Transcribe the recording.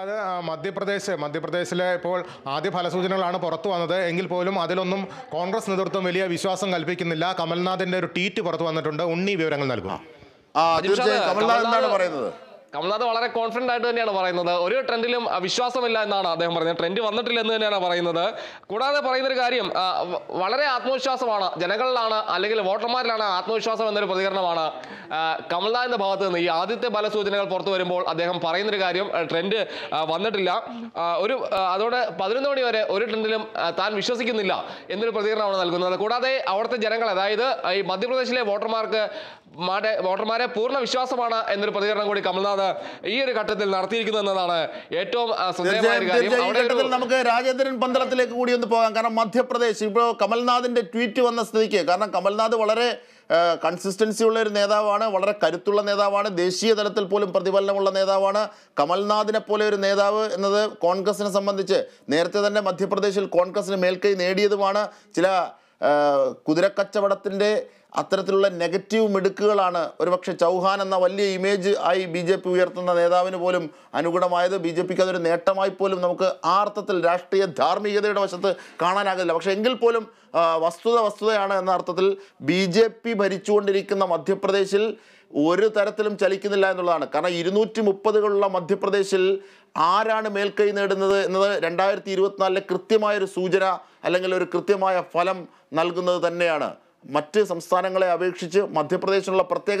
അത് മധ്യപ്രദേശ് മധ്യപ്രദേശിലെ ഇപ്പോൾ ആദ്യ ഫലസൂചനകളാണ് പുറത്തു വന്നത് എങ്കിൽ പോലും അതിലൊന്നും കോൺഗ്രസ് നേതൃത്വം വലിയ വിശ്വാസം കൽപ്പിക്കുന്നില്ല കമൽനാഥിന്റെ ഒരു ട്വീറ്റ് പുറത്തു വന്നിട്ടുണ്ട് ഉണ്ണി വിവരങ്ങൾ നൽകുക കമൽനാഥ് എന്താണ് പറയുന്നത് കമൽനാഥ് വളരെ കോൺഫിഡന്റ് ആയിട്ട് തന്നെയാണ് പറയുന്നത് ഒരു ട്രെൻഡിലും വിശ്വാസമില്ല എന്നാണ് അദ്ദേഹം പറയുന്നത് ട്രെൻഡ് വന്നിട്ടില്ല എന്ന് തന്നെയാണ് പറയുന്നത് കൂടാതെ പറയുന്നൊരു കാര്യം വളരെ ആത്മവിശ്വാസമാണ് ജനങ്ങളിലാണ് അല്ലെങ്കിൽ വോട്ടർമാരിലാണ് ആത്മവിശ്വാസം എന്നൊരു പ്രതികരണമാണ് കമൽനാഥിൻ്റെ ഭാഗത്ത് നിന്ന് ഈ ആദ്യത്തെ ഫലസൂചനകൾ പുറത്തു വരുമ്പോൾ അദ്ദേഹം പറയുന്നൊരു കാര്യം ട്രെൻഡ് വന്നിട്ടില്ല ഒരു അതോടെ പതിനൊന്ന് മണി വരെ ഒരു ട്രെൻഡിലും താൻ വിശ്വസിക്കുന്നില്ല എന്നൊരു പ്രതികരണമാണ് നൽകുന്നത് കൂടാതെ അവിടുത്തെ ജനങ്ങൾ അതായത് ഈ മധ്യപ്രദേശിലെ വോട്ടർമാർക്ക് വോട്ടർമാരെ പൂർണ്ണ വിശ്വാസമാണ് എന്നൊരു പ്രതികരണം കൂടി കമൽനാഥ് ചർച്ചയാണ് ഈ ഒരു ഘട്ടത്തിൽ നടത്തിയിരിക്കുന്നതെന്നതാണ് ഏറ്റവും കാര്യം നമുക്ക് രാജേന്ദ്രൻ പന്തളത്തിലേക്ക് കൂടി ഒന്ന് പോകാം കാരണം മധ്യപ്രദേശ് ഇപ്പോൾ കമൽനാഥിന്റെ ട്വീറ്റ് വന്ന സ്ഥിതിക്ക് കാരണം കമൽനാഥ് വളരെ കൺസിസ്റ്റൻസി ഉള്ള ഒരു നേതാവാണ് വളരെ കരുത്തുള്ള നേതാവാണ് ദേശീയ തലത്തിൽ പോലും പ്രതിഫലനമുള്ള നേതാവാണ് കമൽനാഥിനെ പോലെ ഒരു നേതാവ് എന്നത് കോൺഗ്രസിനെ സംബന്ധിച്ച് നേരത്തെ തന്നെ മധ്യപ്രദേശിൽ കോൺഗ്രസിന് മേൽക്കൈ നേടിയതുമാണ് ചില കുതിരക്കച്ചവടത്തിൻ്റെ അത്തരത്തിലുള്ള നെഗറ്റീവ് മിടുക്കുകളാണ് ഒരുപക്ഷെ ചൗഹാൻ എന്ന വലിയ ഇമേജ് ആയി ബി ജെ പി ഉയർത്തുന്ന നേതാവിന് പോലും അനുഗുണമായത് ബി ജെ പിക്ക് അതൊരു നേട്ടമായി പോലും നമുക്ക് ആ അർത്ഥത്തിൽ രാഷ്ട്രീയ ധാർമ്മികതയുടെ വശത്ത് കാണാനാകില്ല പക്ഷേ എങ്കിൽ പോലും വസ്തുത വസ്തുതയാണ് എന്ന അർത്ഥത്തിൽ ബി ജെ പി ഭരിച്ചുകൊണ്ടിരിക്കുന്ന മധ്യപ്രദേശിൽ ഒരു തരത്തിലും ചലിക്കുന്നില്ല എന്നുള്ളതാണ് കാരണം ഇരുന്നൂറ്റി മുപ്പതുകളുള്ള മധ്യപ്രദേശിൽ ആരാണ് മേൽക്കൈ നേടുന്നത് എന്നത് രണ്ടായിരത്തി ഇരുപത്തിനാലിലെ കൃത്യമായൊരു സൂചന അല്ലെങ്കിൽ ഒരു കൃത്യമായ ഫലം നൽകുന്നത് തന്നെയാണ് മറ്റ് സംസ്ഥാനങ്ങളെ അപേക്ഷിച്ച് മധ്യപ്രദേശിനുള്ള പ്രത്യേക